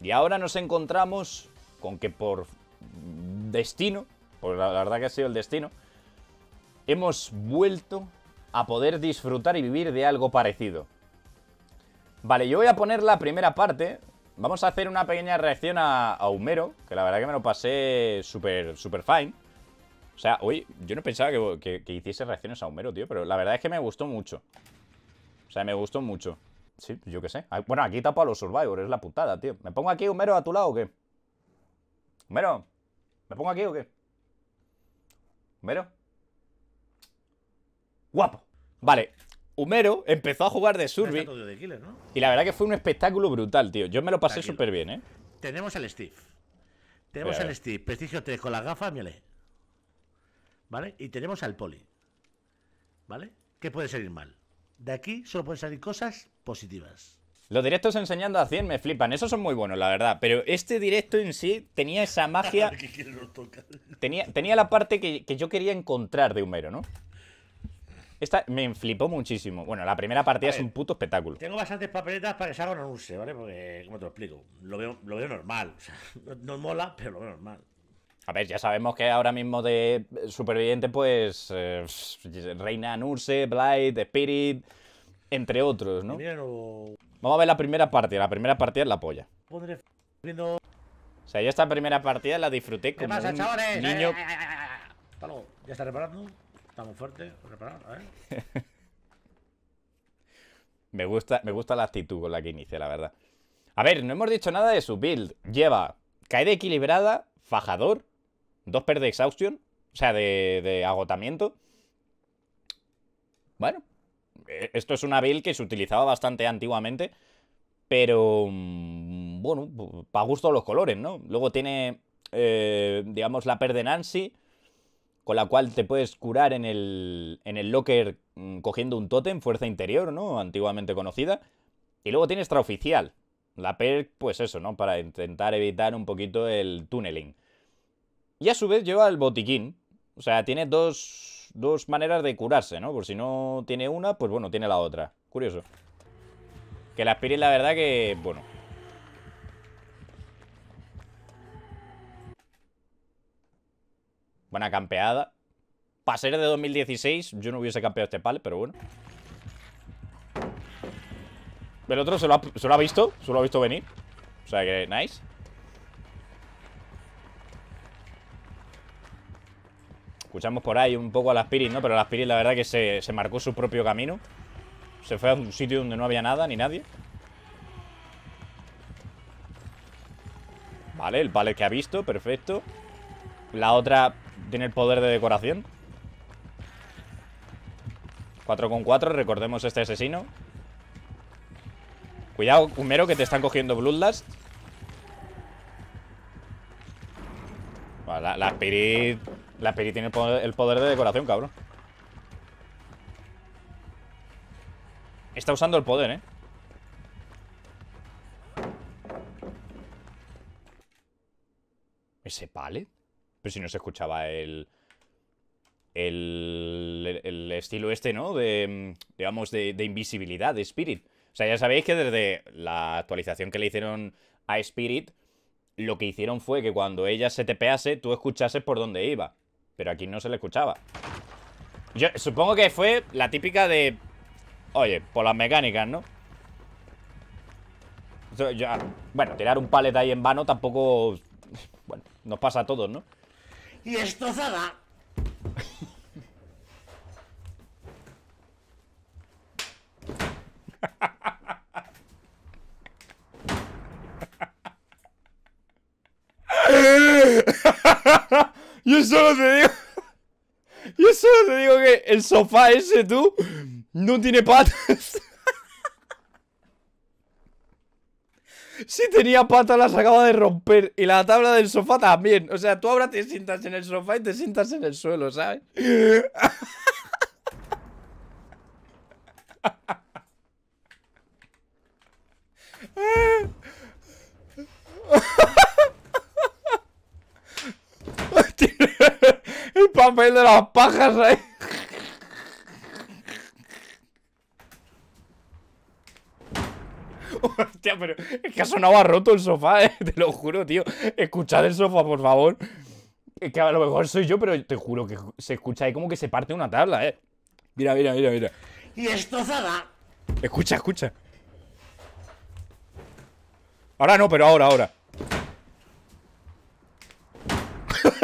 Y ahora nos encontramos con que por destino, por la, verdad que ha sido el destino, hemos vuelto a poder disfrutar y vivir de algo parecido. Vale, yo voy a poner la primera parte. Vamos a hacer una pequeña reacción a, Humero, que la verdad que me lo pasé súper, súper fine. O sea, hoy yo no pensaba que, hiciese reacciones a Homero, tío, pero la verdad es que me gustó mucho. O sea, me gustó mucho. Sí, yo qué sé. Bueno, aquí tapa a los Survivors, es la putada, tío. ¿Me pongo aquí, Homero, a tu lado o qué? Homero, ¿me pongo aquí o qué? Homero. Guapo. Vale, Humero empezó a jugar de Survey. Y la verdad que fue un espectáculo brutal, tío. Yo me lo pasé súper bien, ¿eh? Tenemos al Steve. Tenemos al Steve, prestigio 3 con las gafas, miele. ¿Vale? Y tenemos al Poli. ¿Vale? ¿Qué puede salir mal? De aquí solo pueden salir cosas positivas. Los directos enseñando a 100 me flipan, esos son muy buenos, la verdad. Pero este directo en sí tenía esa magia. tenía, tenía la parte que, yo quería encontrar de Humero, ¿no? Esta me flipó muchísimo. Bueno, la primera partida es un puto espectáculo. Tengo bastantes papeletas para que salga un ¿vale? Porque, ¿cómo te lo explico? Lo veo, lo veo normal. O sea, no mola, pero lo veo normal. A ver, ya sabemos que ahora mismo de superviviente, pues eh, Reina Nurse, Blight, Spirit, entre otros, ¿no? Vamos a ver la primera partida. La primera partida es la polla. O sea, yo esta primera partida la disfruté como pasa, un chavales? niño... Ya está reparando. Estamos fuertes. Reparar, a ver. me, gusta, me gusta la actitud con la que inicia, la verdad. A ver, no hemos dicho nada de su build. Lleva caída equilibrada, fajador, Dos per de exhaustion, o sea, de, agotamiento. Bueno, e, esto es una build que se utilizaba bastante antiguamente, pero mm, bueno, para gusto los colores, ¿no? Luego tiene, eh, digamos, la per de Nancy, con la cual te puedes curar en el, locker mm, cogiendo un totem, fuerza interior, ¿no? Antiguamente conocida. Y luego tiene extraoficial. La perk, pues eso, ¿no? Para intentar evitar un poquito el tunneling. Y a su vez lleva el botiquín. O sea, tiene dos, dos maneras de curarse, ¿no? Por si no tiene una, pues bueno, tiene la otra. Curioso. Que la aspirin, la verdad que... Bueno. Buena campeada. Pasera de 2016, yo no hubiese campeado este pal, pero bueno. El otro ha, se lo ha visto, se lo ha visto venir. O sea que, nice. Escuchamos por ahí un poco a la Spirit ¿no? Pero la Spirit la verdad que se, se marcó su propio camino. Se fue a un sitio donde no había nada ni nadie. Vale, el palet que ha visto, perfecto. La otra tiene el poder de decoración. 4 con 4, recordemos este asesino. Cuidado, Humero, que te están cogiendo Bloodlust. la, Spirit... La tiene el poder, de decoración, cabrón. Está usando el poder, ¿eh? ¿Ese palet? Pero si no se escuchaba el... El, el estilo este, ¿no? De, digamos, de, invisibilidad, de Spirit. O sea, ya sabéis que desde la actualización que le hicieron a Spirit lo que hicieron fue que cuando ella se tepease, tú escuchases por dónde iba. Pero aquí no se le escuchaba. Yo supongo que fue la típica de... Oye, por las mecánicas, ¿no? Ah, bueno, tirar un palet ahí en vano tampoco... Bueno, nos pasa a todos, ¿no? Y esto será... Yo solo te digo. Yo solo te digo que el sofá ese, tú, no tiene patas. Si tenía patas, las acaba de romper. Y la tabla del sofá también. O sea, tú ahora te sientas en el sofá y te sientas en el suelo, ¿sabes? papel de las pajas Hostia, pero es que ha sonado roto el sofá, eh. te lo juro, tío. Escuchad el sofá, por favor. que a lo mejor soy yo, pero te juro que se escucha ahí como que se parte una tabla, eh. Mira, mira, mira, mira. Y esto da. Escucha, escucha. Ahora no, pero ahora, ahora.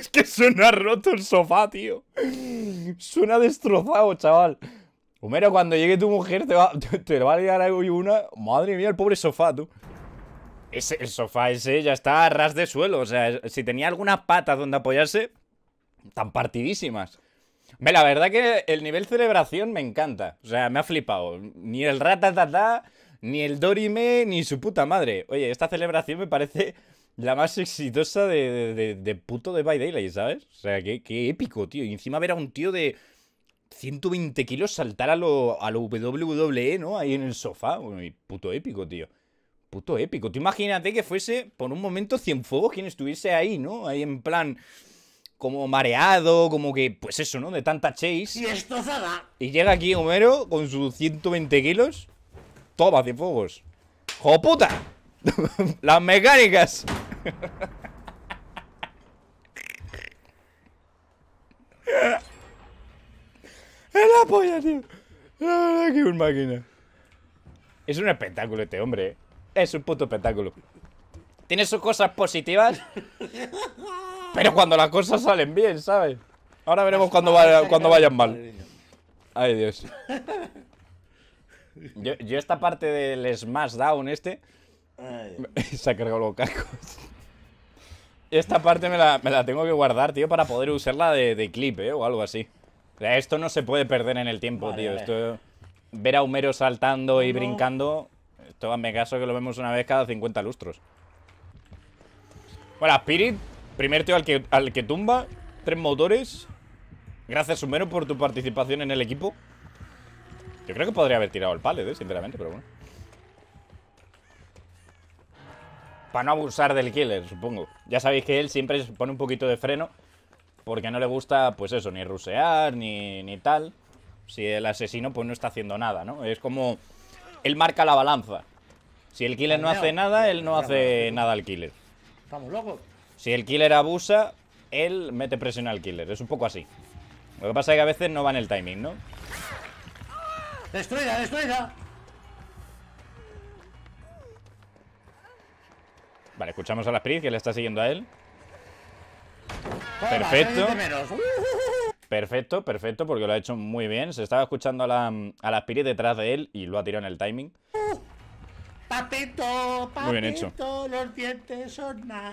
es que suena roto el sofá, tío. Suena destrozado, chaval. Homero, cuando llegue tu mujer te va, te, va a liar algo y una... Madre mía, el pobre sofá, tú. el sofá ese ya está a ras de suelo. O sea, si tenía algunas patas donde apoyarse, tan partidísimas. Ve, la verdad que el nivel celebración me encanta. O sea, me ha flipado. Ni el Ratatata, ni el dorime, ni su puta madre. Oye, esta celebración me parece la más exitosa de, de, de, puto de By ¿sabes? O sea, qué, épico, tío. Y encima ver a un tío de 120 kilos saltar a lo, a lo WWE, ¿no? Ahí en el sofá. puto épico, tío. Puto épico. Tú imagínate que fuese por un momento fuegos quien estuviese ahí, ¿no? Ahí en plan como mareado, como que, pues eso, ¿no? De tanta chase. Y Y llega aquí Homero con sus 120 kilos. Toma, Cienfuegos. puta! Las mecánicas. ¡Es la polla, tío! un máquina. Es un espectáculo este hombre, ¿eh? Es un puto espectáculo. Tiene sus cosas positivas. pero cuando las cosas salen bien, ¿sabes? Ahora veremos cuando, cuando vayan mal. Ay, Dios. Yo, yo esta parte del Smash Down este Se ha cargado los cascos. Esta parte me la, tengo que guardar, tío, para poder usarla de, clip, ¿eh? O algo así. O sea, esto no se puede perder en el tiempo, tío. ver a Homero saltando y brincando, esto me caso que lo vemos una vez cada 50 lustros. Bueno, Spirit, primer tío al que, al que tumba, tres motores. Gracias, Homero, por tu participación en el equipo. Yo creo que podría haber tirado el palet, ¿eh? sinceramente, pero bueno. Para no abusar del killer, supongo. Ya sabéis que él siempre pone un poquito de freno. Porque no le gusta, pues eso, ni rusear, ni, ni tal. Si el asesino, pues no está haciendo nada, ¿no? Es como... Él marca la balanza. Si el killer no hace nada, él no hace nada al killer. Estamos locos. Si el killer abusa, él mete presión al killer. Es un poco así. Lo que pasa es que a veces no va en el timing, ¿no? ¡Destruida, destruida! Vale, escuchamos a la Spirit que le está siguiendo a él. Perfecto. Perfecto, perfecto, porque lo ha hecho muy bien. Se estaba escuchando a la, a Spirit detrás de él y lo ha tirado en el timing. Muy bien hecho. los dientes son A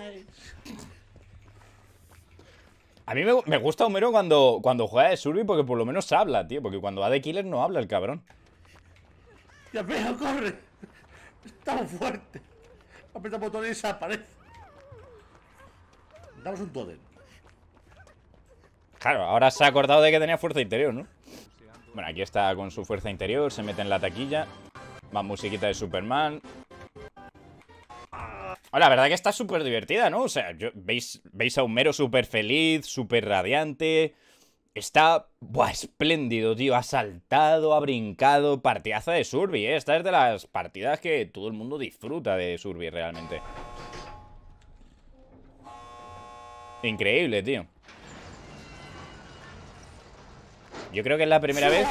mí me, gusta Homero cuando, cuando juega de Surby porque por lo menos habla, tío. Porque cuando va de killer no habla el cabrón. Ya, veo, corre. Está fuerte. Aprieta botones y desaparece. Damos un todel. Claro, ahora se ha acordado de que tenía fuerza interior, ¿no? Bueno, aquí está con su fuerza interior, se mete en la taquilla. Más musiquita de Superman. Hola, la verdad que está súper divertida, ¿no? O sea, veis, veis a un mero súper feliz, súper radiante. Está buah, espléndido, tío. Ha saltado, ha brincado. Partidaza de Surby, ¿eh? Esta es de las partidas que todo el mundo disfruta de Surby realmente. Increíble, tío. Yo creo que es la primera vez...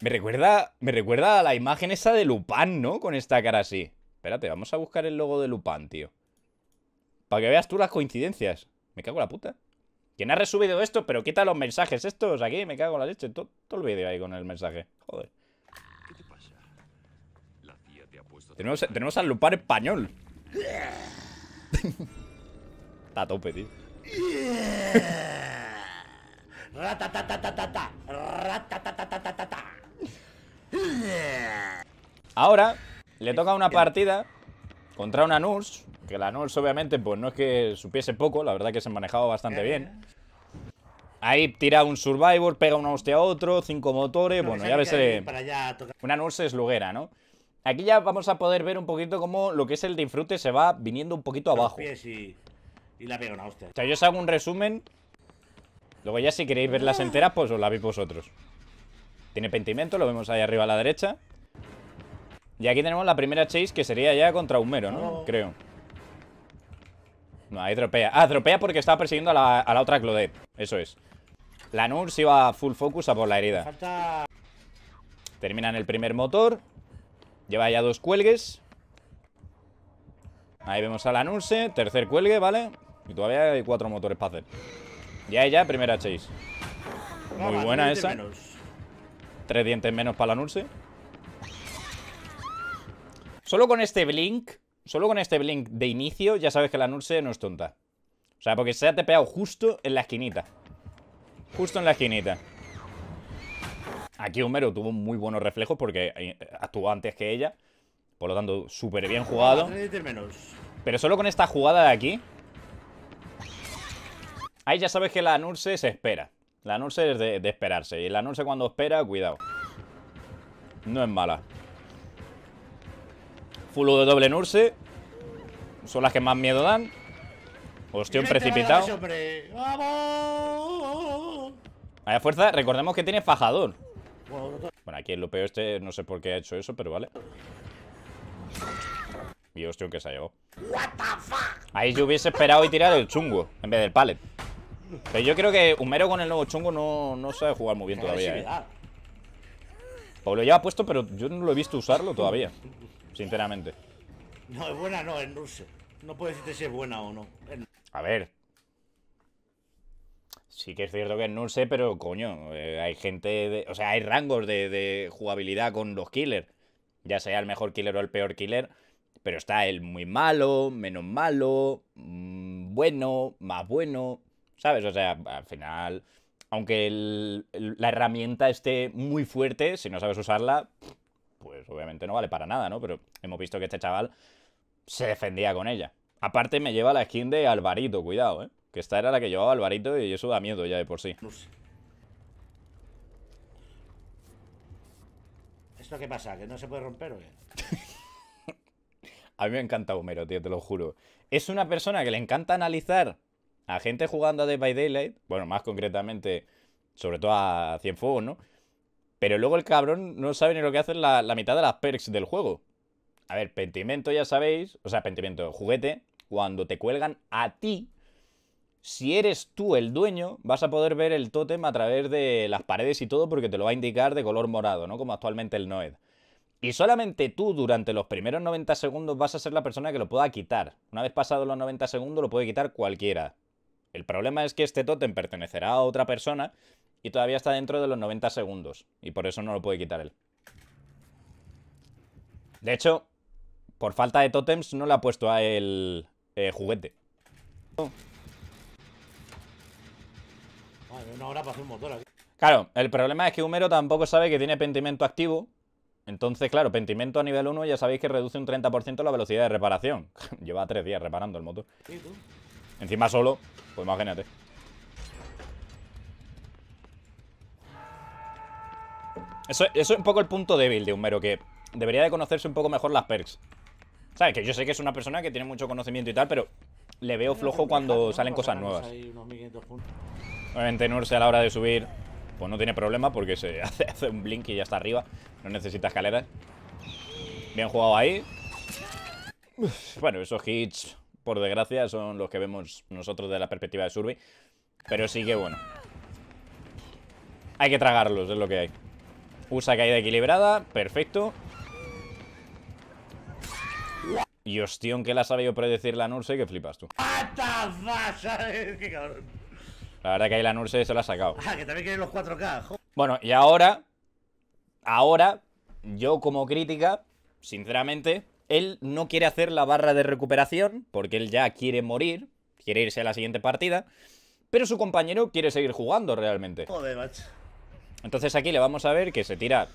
Me recuerda, me recuerda a la imagen esa de Lupin, ¿no? Con esta cara así. Espérate, vamos a buscar el logo de Lupin, tío. Para que veas tú las coincidencias. Me cago en la puta. ¿Quién ha resubido esto? Pero quita los mensajes estos aquí. Me cago en la leche. Todo, el vídeo ahí con el mensaje. Joder. La te ha puesto tenemos, tenemos al Lupar español. Está a tope, tío. Ahora le toca una partida contra una Nurs que la Nurse obviamente, pues no es que supiese poco, la verdad que se manejado bastante bien. Ahí tira un Survivor, pega una hostia a otro, cinco motores, bueno, ya ves. Eh, una Nurse es luguera, ¿no? Aquí ya vamos a poder ver un poquito cómo lo que es el disfrute se va viniendo un poquito abajo. y, la pega una hostia. O sea, yo os hago un resumen. Luego ya si queréis verlas ah. enteras, pues os las veis vosotros. Tiene pentimento, lo vemos ahí arriba a la derecha. Y aquí tenemos la primera chase que sería ya contra Humero, ¿no? Creo. No, ahí dropea. Ah, dropea porque estaba persiguiendo a la, otra Claudette. Eso es. La nurse iba full focus a por la herida. Termina en el primer motor. Lleva ya dos cuelgues. Ahí vemos a la Nurse. Eh. Tercer cuelgue, ¿vale? Y todavía hay cuatro motores para hacer. Ya, ya, primera chase. Muy buena esa. Tres dientes menos para la Nurse. Eh. Solo con este blink Solo con este blink de inicio ya sabes que la Nurse no es tonta. O sea, porque se ha tepeado justo en la esquinita. Justo en la esquinita. Aquí Homero tuvo muy buenos reflejos porque eh, actuó antes que ella. Por lo tanto, súper bien jugado. Pero solo con esta jugada de aquí... Ahí ya sabes que la Nurse se espera. La Nurse es de, esperarse. Y la Nurse cuando espera, cuidado. No es mala de doble Nurse. Son las que más miedo dan. un precipitado. Vaya fuerza, recordemos que tiene fajador. Bueno, aquí lo peor este, no sé por qué ha hecho eso, pero vale. Y hostia, que se ha llevado. Ahí yo hubiese esperado y tirar el chungo en vez del pallet. Pero yo creo que Humero con el nuevo chungo no, sabe jugar muy bien todavía. ¿eh? Pablo ya ha puesto, pero yo no lo he visto usarlo todavía sinceramente. No, es buena no, es ruso. No puedo decirte si es buena o no. A ver. Sí que es cierto que es Nurse, pero coño, eh, hay gente, o sea, hay rangos de, jugabilidad con los killers. Ya sea el mejor killer o el peor killer, pero está el muy malo, menos malo, mm, bueno, más bueno, ¿sabes? O sea, al final, aunque la herramienta esté muy fuerte, si no sabes usarla, pues obviamente no vale para nada, ¿no? Pero hemos visto que este chaval se defendía con ella. Aparte me lleva la skin de Alvarito, cuidado, ¿eh? Que esta era la que llevaba Alvarito y eso da miedo ya de por sí. ¿Esto qué pasa? ¿Que no se puede romper o qué? a mí me encanta Homero, tío, te lo juro. Es una persona que le encanta analizar a gente jugando a Dead by Daylight, bueno, más concretamente, sobre todo a Cienfuegos, ¿no? Pero luego el cabrón no sabe ni lo que hace la, mitad de las perks del juego. A ver, pentimento ya sabéis, o sea, pentimento, juguete, cuando te cuelgan a ti, si eres tú el dueño, vas a poder ver el tótem a través de las paredes y todo porque te lo va a indicar de color morado, ¿no? Como actualmente el Noed. Y solamente tú durante los primeros 90 segundos vas a ser la persona que lo pueda quitar. Una vez pasados los 90 segundos lo puede quitar cualquiera. El problema es que este tótem pertenecerá a otra persona y todavía está dentro de los 90 segundos. Y por eso no lo puede quitar él. De hecho, por falta de tótems no le ha puesto a el eh, juguete. Claro, el problema es que Humero tampoco sabe que tiene pentimento activo. Entonces, claro, pentimento a nivel 1 ya sabéis que reduce un 30% la velocidad de reparación. Lleva 3 días reparando el motor. Encima solo, pues imagínate. Eso, es un poco el punto débil de Humero, que debería de conocerse un poco mejor las perks. ¿Sabes? Que yo sé que es una persona que tiene mucho conocimiento y tal, pero le veo flojo cuando salen cosas nuevas. Obviamente Nurse a la hora de subir, pues no tiene problema porque se hace, un blink y ya está arriba. No necesita escaleras. Bien jugado ahí. bueno, esos hits, por desgracia, son los que vemos nosotros de la perspectiva de Survey. Pero sí que, bueno. Hay que tragarlos, es lo que hay. Usa caída equilibrada, perfecto. Y ostión que la ha sabido predecir la Nurse que flipas tú. La verdad que ahí la Nurse se la ha sacado. Ah, que también quieren los 4K. Bueno, y ahora, ahora, yo como crítica, sinceramente, él no quiere hacer la barra de recuperación porque él ya quiere morir, quiere irse a la siguiente partida, pero su compañero quiere seguir jugando realmente. Joder, macho. Entonces aquí le vamos a ver que se tira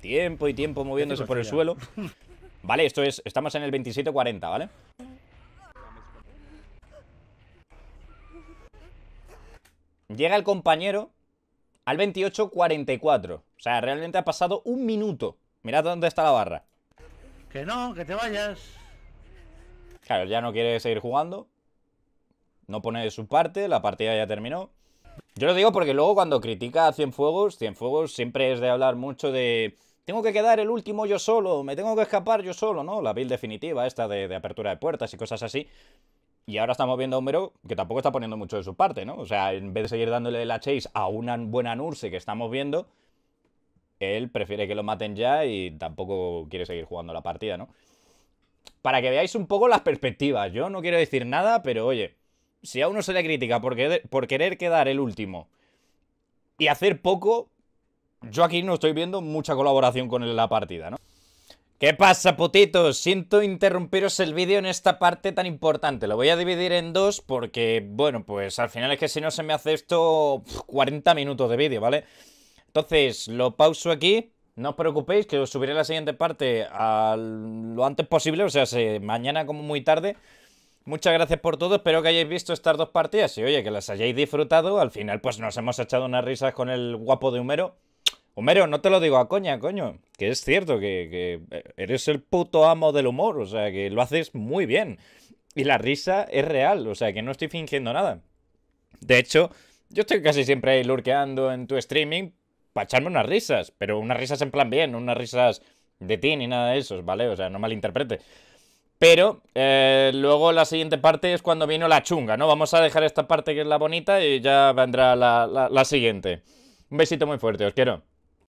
tiempo y tiempo moviéndose por el suelo. Vale, esto es... Estamos en el 27-40, ¿vale? Llega el compañero al 28-44. O sea, realmente ha pasado un minuto. Mirad dónde está la barra. Que no, que te vayas. Claro, ya no quiere seguir jugando. No pone su parte, la partida ya terminó. Yo lo digo porque luego cuando critica a Cienfuegos, Cienfuegos siempre es de hablar mucho de... Tengo que quedar el último yo solo, me tengo que escapar yo solo, ¿no? La build definitiva esta de, apertura de puertas y cosas así. Y ahora estamos viendo a Homero que tampoco está poniendo mucho de su parte, ¿no? O sea, en vez de seguir dándole la chase a una buena Nurse que estamos viendo, él prefiere que lo maten ya y tampoco quiere seguir jugando la partida, ¿no? Para que veáis un poco las perspectivas. Yo no quiero decir nada, pero oye, si a uno se le critica por, querer quedar el último y hacer poco, yo aquí no estoy viendo mucha colaboración con la partida, ¿no? ¿Qué pasa, putitos? Siento interrumpiros el vídeo en esta parte tan importante. Lo voy a dividir en dos porque, bueno, pues al final es que si no se me hace esto 40 minutos de vídeo, ¿vale? Entonces, lo pauso aquí. No os preocupéis, que os subiré la siguiente parte lo antes posible, o sea, mañana como muy tarde. Muchas gracias por todo, espero que hayáis visto estas dos partidas y oye, que las hayáis disfrutado. Al final pues nos hemos echado unas risas con el guapo de Homero. Homero, no te lo digo a coña, coño. Que es cierto que, eres el puto amo del humor, o sea, que lo haces muy bien. Y la risa es real, o sea, que no estoy fingiendo nada. De hecho, yo estoy casi siempre ahí lurqueando en tu streaming para echarme unas risas, pero unas risas en plan bien, unas risas de ti ni nada de esos, ¿vale? O sea, no malinterprete. Pero eh, luego la siguiente parte es cuando vino la chunga, ¿no? Vamos a dejar esta parte que es la bonita y ya vendrá la siguiente. Un besito muy fuerte, os quiero.